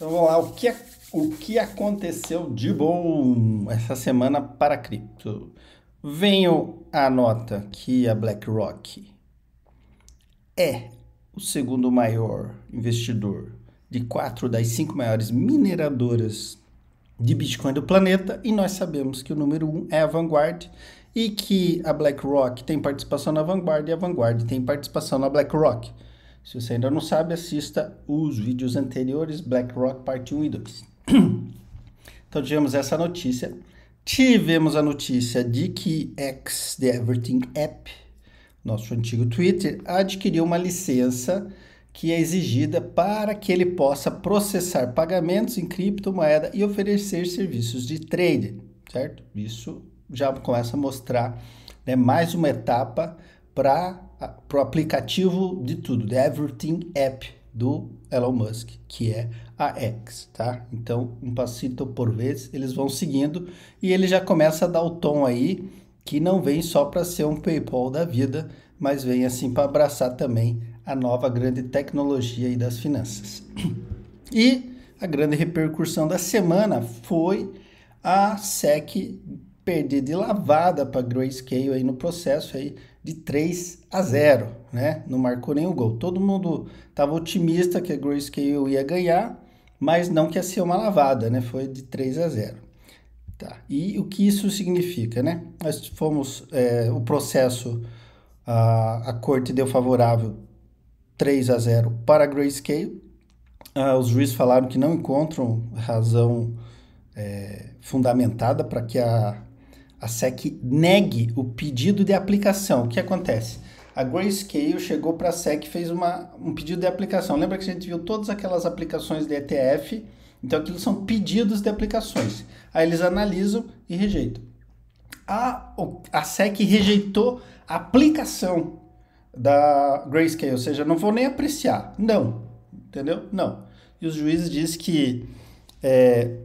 Então vamos lá, o que, é, o que aconteceu de bom essa semana para a cripto? Venho a nota que a BlackRock é o segundo maior investidor de quatro das cinco maiores mineradoras de Bitcoin do planeta, e nós sabemos que o número um é a Vanguard e que a BlackRock tem participação na Vanguard e a Vanguard tem participação na BlackRock. Se você ainda não sabe, assista os vídeos anteriores, BlackRock parte 1 e 2. então tivemos essa notícia. Tivemos a notícia de que X, The Everything App, nosso antigo Twitter, adquiriu uma licença que é exigida para que ele possa processar pagamentos em criptomoeda e oferecer serviços de trading, certo? Isso já começa a mostrar né, mais uma etapa para pro aplicativo de tudo, The Everything App do Elon Musk, que é a X, tá? Então, um passito por vez, eles vão seguindo e ele já começa a dar o tom aí que não vem só para ser um PayPal da vida, mas vem assim para abraçar também a nova grande tecnologia aí das finanças. E a grande repercussão da semana foi a SEC perder de lavada para Grayscale aí no processo aí de 3 a 0, né? Não marcou nenhum gol. Todo mundo estava otimista que a Grayscale ia ganhar, mas não que ia ser uma lavada, né? Foi de 3 a 0. Tá. E o que isso significa, né? Nós fomos é, o processo a, a corte deu favorável 3 a 0 para a Grayscale. Ah, os juízes falaram que não encontram razão é, fundamentada para que a a SEC negue o pedido de aplicação. O que acontece? A Grayscale chegou para a SEC e fez uma, um pedido de aplicação. Lembra que a gente viu todas aquelas aplicações de ETF? Então, aquilo são pedidos de aplicações. Aí eles analisam e rejeitam. A, a SEC rejeitou a aplicação da Grayscale, ou seja, não vou nem apreciar. Não, entendeu? Não. E os juízes dizem que é,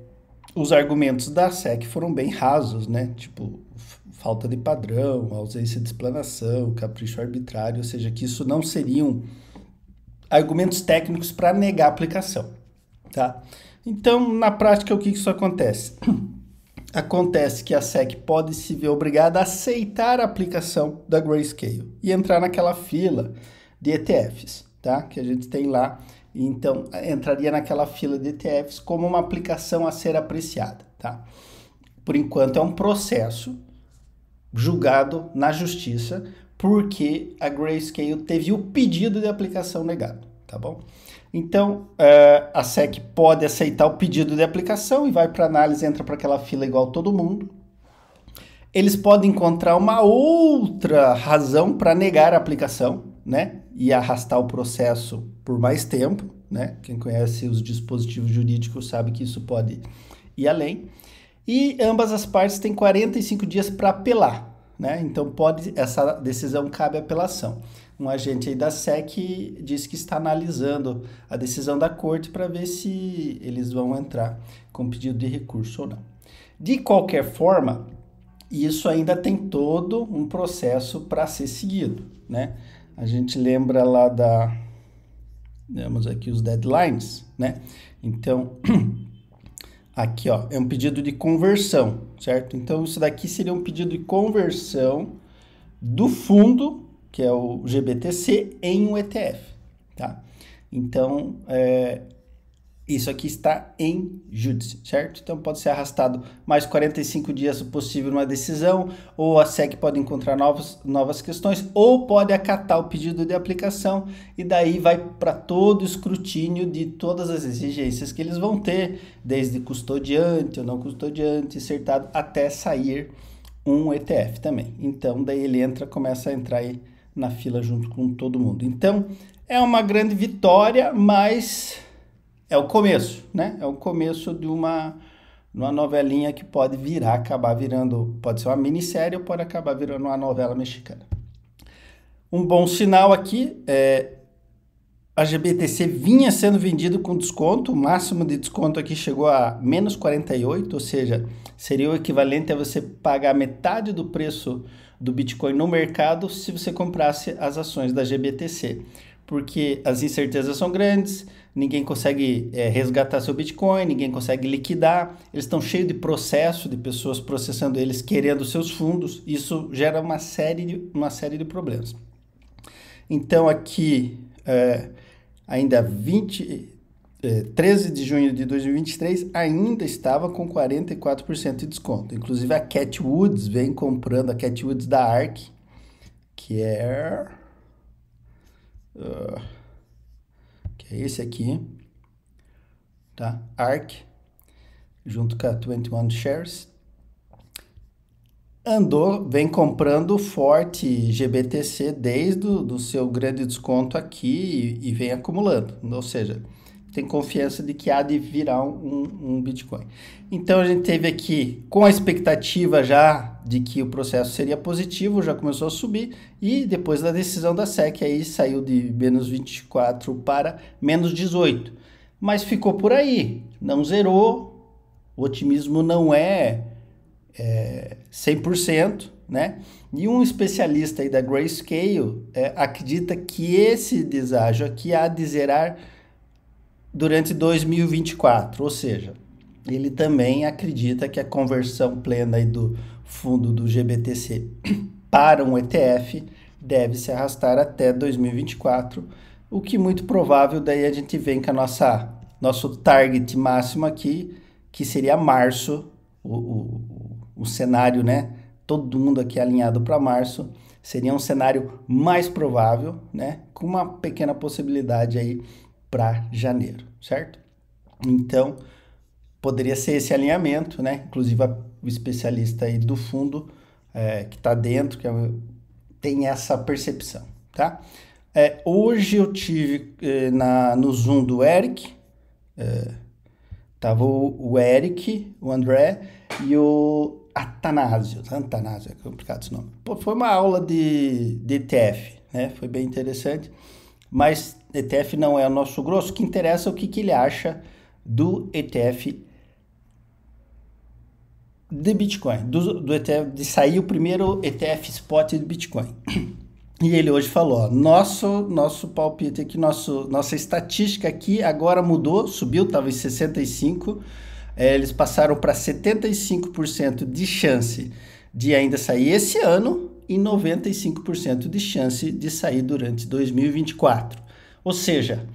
os argumentos da SEC foram bem rasos, né? Tipo, falta de padrão, ausência de explanação, capricho arbitrário, ou seja, que isso não seriam argumentos técnicos para negar a aplicação, tá? Então, na prática, o que isso acontece? Acontece que a SEC pode se ver obrigada a aceitar a aplicação da Grayscale e entrar naquela fila de ETFs, tá? Que a gente tem lá então, entraria naquela fila de ETFs como uma aplicação a ser apreciada, tá? Por enquanto, é um processo julgado na justiça porque a Grayscale teve o pedido de aplicação negado, tá bom? Então, uh, a SEC pode aceitar o pedido de aplicação e vai para análise, entra para aquela fila igual todo mundo. Eles podem encontrar uma outra razão para negar a aplicação, né? e arrastar o processo por mais tempo, né? Quem conhece os dispositivos jurídicos sabe que isso pode ir além. E ambas as partes têm 45 dias para apelar, né? Então pode essa decisão cabe apelação. Um agente aí da SEC diz que está analisando a decisão da corte para ver se eles vão entrar com pedido de recurso ou não. De qualquer forma, isso ainda tem todo um processo para ser seguido, né? a gente lembra lá da vemos aqui os deadlines, né? Então, aqui ó, é um pedido de conversão, certo? Então, isso daqui seria um pedido de conversão do fundo, que é o GBTC, em um ETF, tá? Então, é, isso aqui está em júdice, certo? Então pode ser arrastado mais 45 dias o possível uma decisão, ou a SEC pode encontrar novas, novas questões, ou pode acatar o pedido de aplicação, e daí vai para todo o escrutínio de todas as exigências que eles vão ter, desde custodiante ou não custodiante, acertado, até sair um ETF também. Então daí ele entra, começa a entrar aí na fila junto com todo mundo. Então é uma grande vitória, mas é o começo, né? É o começo de uma, uma novelinha que pode virar, acabar virando, pode ser uma minissérie ou pode acabar virando uma novela mexicana. Um bom sinal aqui é a GBTC vinha sendo vendido com desconto, o máximo de desconto aqui chegou a menos 48, ou seja, seria o equivalente a você pagar metade do preço do Bitcoin no mercado se você comprasse as ações da GBTC porque as incertezas são grandes, ninguém consegue é, resgatar seu Bitcoin, ninguém consegue liquidar, eles estão cheios de processo, de pessoas processando eles querendo seus fundos, isso gera uma série de, uma série de problemas. Então aqui, é, ainda 20, é, 13 de junho de 2023, ainda estava com 44% de desconto. Inclusive a Cat Woods vem comprando, a Cat Woods da ARC, que é ah, que é esse aqui, tá? ARC, junto com a 21 Shares, andou, vem comprando forte GBTC desde o do seu grande desconto aqui e, e vem acumulando, ou seja tem confiança de que há de virar um, um, Bitcoin. Então a gente teve aqui com a expectativa já de que o processo seria positivo, já começou a subir e depois da decisão da SEC aí saiu de menos 24 para menos 18. Mas ficou por aí, não zerou, o otimismo não é, é 100%, né? E um especialista aí da Grayscale é, acredita que esse deságio aqui há de zerar durante 2024, ou seja, ele também acredita que a conversão plena do fundo do GBTC para um ETF deve se arrastar até 2024, o que muito provável daí a gente vem com a nossa nosso target máximo aqui, que seria março, o, o, o cenário, né? Todo mundo aqui alinhado para março, seria um cenário mais provável, né? Com uma pequena possibilidade aí para janeiro, certo? Então, poderia ser esse alinhamento, né? Inclusive, a, o especialista aí do fundo é, que está dentro, que é, tem essa percepção, tá? É, hoje eu tive é, na, no Zoom do Eric, é, tava o, o, Eric, o André e o Atanásio, Atanásio, é complicado esse nome. Pô, foi uma aula de, de ETF, né? Foi bem interessante, mas ETF não é o nosso grosso, o que interessa é o que, que ele acha do ETF de Bitcoin, do, do ETF, de sair o primeiro ETF spot de Bitcoin. E ele hoje falou: nosso nosso palpite aqui, nosso, nossa estatística aqui agora mudou, subiu, estava em 65%, é, eles passaram para 75% de chance de ainda sair esse ano e 95% de chance de sair durante 2024. Ou seja,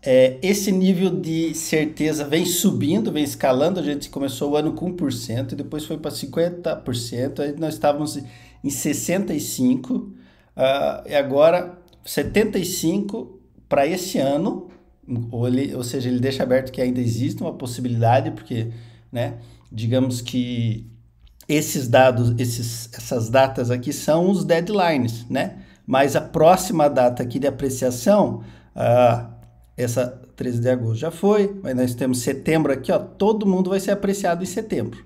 é, esse nível de certeza vem subindo, vem escalando. A gente começou o ano com 1%, e depois foi para 50%, aí nós estávamos em 65%, uh, ah, e agora 75% para esse ano. Ou, ele, ou seja, ele deixa aberto que ainda existe uma possibilidade, porque, né, digamos que esses dados, esses, essas datas aqui são os deadlines, né? Mas a próxima data aqui de apreciação ah, essa 13 de agosto já foi, mas nós temos setembro aqui, ó, todo mundo vai ser apreciado em setembro.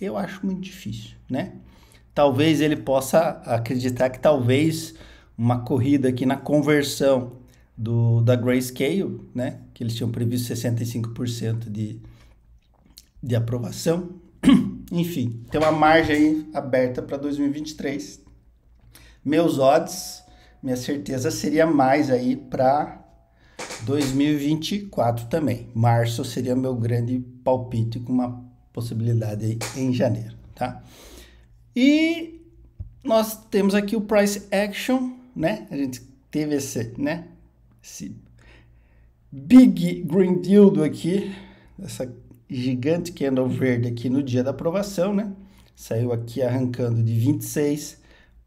Eu acho muito difícil, né? Talvez ele possa acreditar que talvez uma corrida aqui na conversão do da Grayscale, né, que eles tinham previsto 65% de de aprovação. Enfim, tem uma margem aí aberta para 2023. Meus odds, minha certeza seria mais aí para 2024 também. Março seria meu grande palpite com uma possibilidade em janeiro, tá? E nós temos aqui o price action, né? A gente teve esse, né? Esse big green dildo aqui, essa gigante candle verde aqui no dia da aprovação, né? Saiu aqui arrancando de 26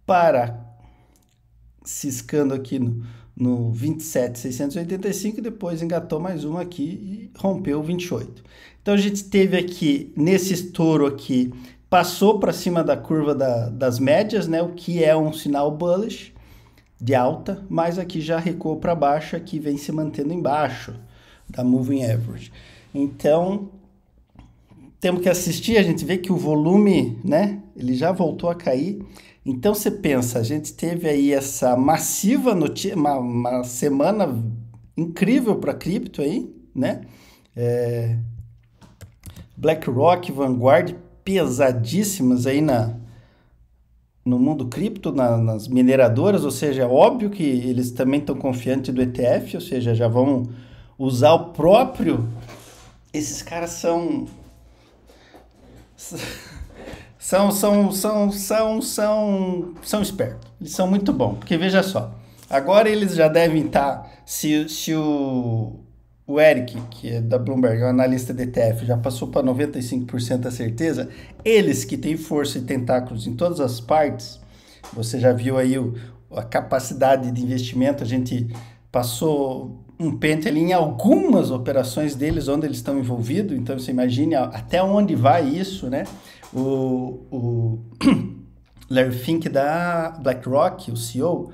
para ciscando aqui no no 27,685 e depois engatou mais uma aqui e rompeu o 28. Então a gente teve aqui, nesse estouro aqui, passou para cima da curva da, das médias, né? O que é um sinal bullish de alta, mas aqui já recuou para baixo, aqui vem se mantendo embaixo da moving average. Então, temos que assistir, a gente vê que o volume, né, ele já voltou a cair. Então você pensa, a gente teve aí essa massiva notícia, uma, uma semana incrível para cripto aí, né? É, BlackRock, Vanguard, pesadíssimas aí na, no mundo cripto, na, nas mineradoras, ou seja, é óbvio que eles também estão confiantes do ETF, ou seja, já vão usar o próprio. Esses caras são são, são, são, são, são, são espertos. Eles são muito bons. Porque veja só, agora eles já devem estar. Tá, se, se o, o Eric, que é da Bloomberg, é um analista de ETF, já passou para 95% a certeza, eles que têm força e tentáculos em todas as partes, você já viu aí o, a capacidade de investimento, a gente passou um pente ali em algumas operações deles onde eles estão envolvidos, então você imagine até onde vai isso, né? O, o Larry Fink da BlackRock, o CEO,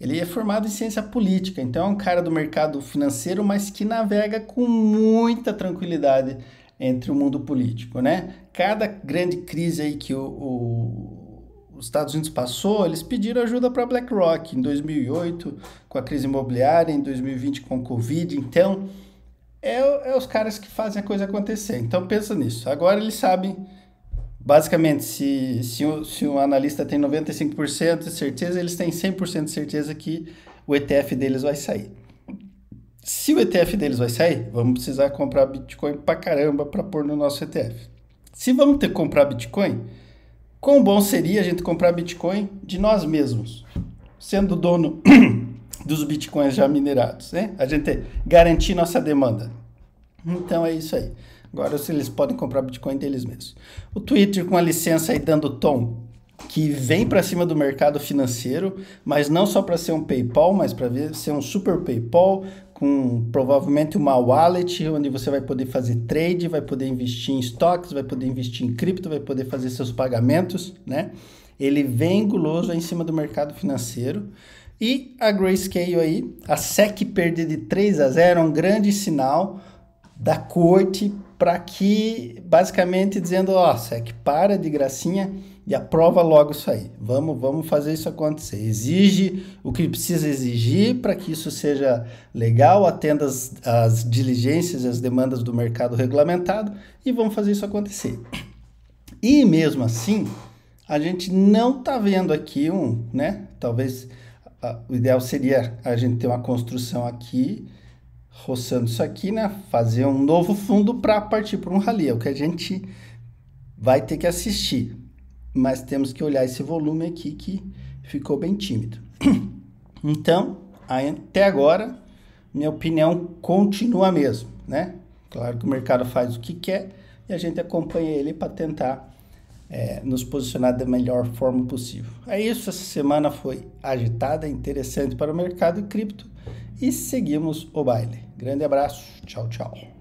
ele é formado em ciência política, então é um cara do mercado financeiro, mas que navega com muita tranquilidade entre o mundo político, né? Cada grande crise aí que o, o, os Estados Unidos passou, eles pediram ajuda para a BlackRock em 2008 com a crise imobiliária, em 2020 com o Covid, então é, é os caras que fazem a coisa acontecer. Então pensa nisso. Agora eles sabem basicamente, se, se, o, se o analista tem 95% de certeza, eles têm 100% de certeza que o ETF deles vai sair. Se o ETF deles vai sair, vamos precisar comprar Bitcoin pra caramba para pôr no nosso ETF. Se vamos ter que comprar Bitcoin, quão bom seria a gente comprar Bitcoin de nós mesmos, sendo dono dos Bitcoins já minerados, né? A gente garantir nossa demanda. Então é isso aí. Agora eles podem comprar Bitcoin deles mesmos. O Twitter com a licença aí dando tom que vem para cima do mercado financeiro, mas não só para ser um PayPal, mas para ser um super PayPal com provavelmente uma wallet onde você vai poder fazer trade, vai poder investir em stocks, vai poder investir em cripto, vai poder fazer seus pagamentos, né? Ele vem guloso aí em cima do mercado financeiro. E a Grayscale aí, a SEC perder de 3 a 0 é um grande sinal da corte para que, basicamente, dizendo, ó, oh, que para de gracinha e aprova logo isso aí. Vamos, vamos fazer isso acontecer. Exige o que precisa exigir para que isso seja legal, atenda as, as diligências e as demandas do mercado regulamentado e vamos fazer isso acontecer. E mesmo assim, a gente não está vendo aqui um, né? Talvez a, o ideal seria a gente ter uma construção aqui roçando isso aqui, né? Fazer um novo fundo para partir para um rally. É o que a gente vai ter que assistir. Mas temos que olhar esse volume aqui que ficou bem tímido. Então, até agora, minha opinião continua a mesma, né? Claro que o mercado faz o que quer e a gente acompanha ele para tentar é, nos posicionar da melhor forma possível. É isso, essa semana foi agitada, interessante para o mercado e cripto e seguimos o baile. Grande abraço, tchau, tchau.